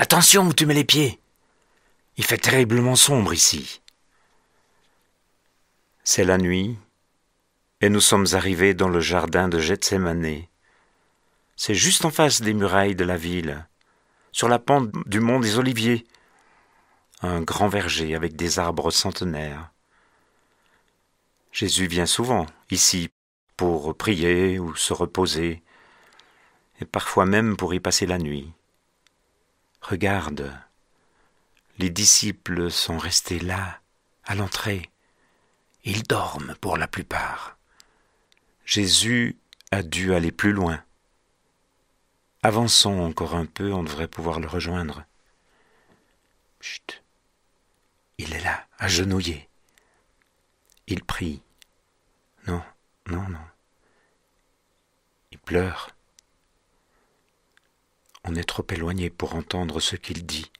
Attention où tu mets les pieds. Il fait terriblement sombre ici. C'est la nuit, et nous sommes arrivés dans le jardin de Gethsemane. C'est juste en face des murailles de la ville, sur la pente du mont des Oliviers, un grand verger avec des arbres centenaires. Jésus vient souvent ici pour prier ou se reposer, et parfois même pour y passer la nuit. Regarde, les disciples sont restés là, à l'entrée. Ils dorment pour la plupart. Jésus a dû aller plus loin. Avançons encore un peu, on devrait pouvoir le rejoindre. Chut. Il est là, agenouillé. Il prie. Non, non, non. Il pleure. On est trop éloigné pour entendre ce qu'il dit.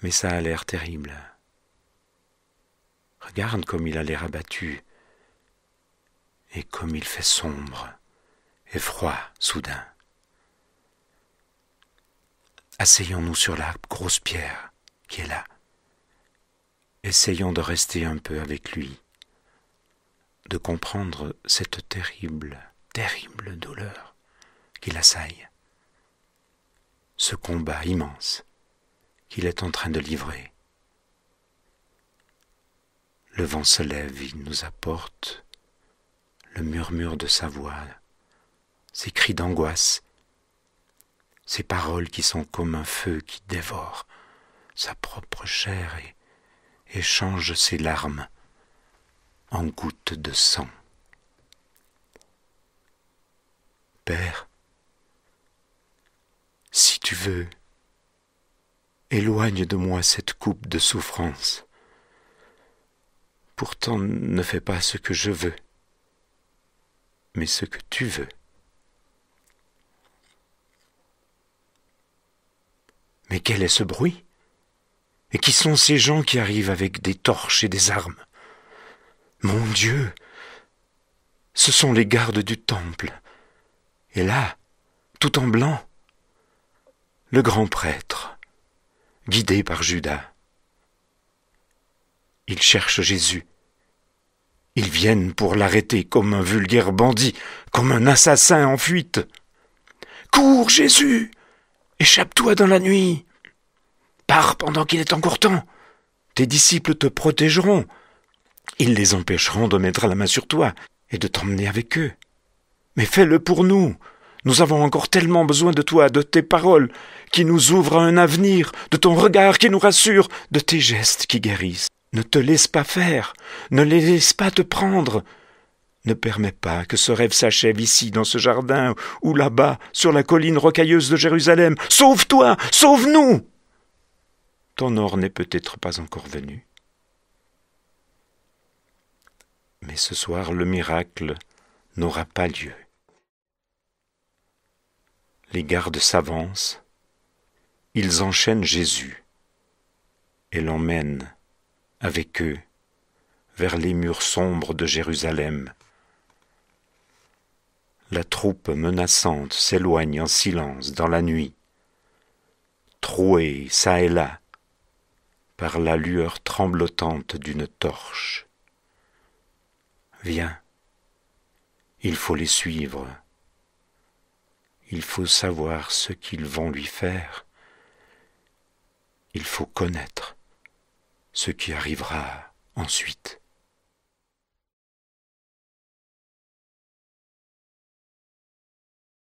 Mais ça a l'air terrible. Regarde comme il a l'air abattu et comme il fait sombre et froid soudain. Asseyons-nous sur la grosse pierre qui est là. Essayons de rester un peu avec lui, de comprendre cette terrible, terrible douleur qui l'assaille. Ce combat immense qu'il est en train de livrer. Le vent se lève, il nous apporte le murmure de sa voix, ses cris d'angoisse, ses paroles qui sont comme un feu qui dévore sa propre chair et, et change ses larmes en gouttes de sang. Père, veux, éloigne de moi cette coupe de souffrance. Pourtant ne fais pas ce que je veux, mais ce que tu veux. Mais quel est ce bruit Et qui sont ces gens qui arrivent avec des torches et des armes Mon Dieu Ce sont les gardes du temple. Et là, tout en blanc, le grand prêtre, guidé par Judas. Ils cherchent Jésus. Ils viennent pour l'arrêter comme un vulgaire bandit, comme un assassin en fuite. Cours, Jésus Échappe-toi dans la nuit Pars pendant qu'il est encore temps Tes disciples te protégeront. Ils les empêcheront de mettre la main sur toi et de t'emmener avec eux. Mais fais-le pour nous nous avons encore tellement besoin de toi, de tes paroles qui nous ouvrent un avenir, de ton regard qui nous rassure, de tes gestes qui guérissent. Ne te laisse pas faire, ne les laisse pas te prendre. Ne permets pas que ce rêve s'achève ici, dans ce jardin, ou là-bas, sur la colline rocailleuse de Jérusalem. Sauve-toi, sauve-nous Ton or n'est peut-être pas encore venu. Mais ce soir, le miracle n'aura pas lieu. Les gardes s'avancent. Ils enchaînent Jésus et l'emmènent avec eux vers les murs sombres de Jérusalem. La troupe menaçante s'éloigne en silence dans la nuit, trouée çà et là par la lueur tremblotante d'une torche. Viens, il faut les suivre. Il faut savoir ce qu'ils vont lui faire. Il faut connaître ce qui arrivera ensuite.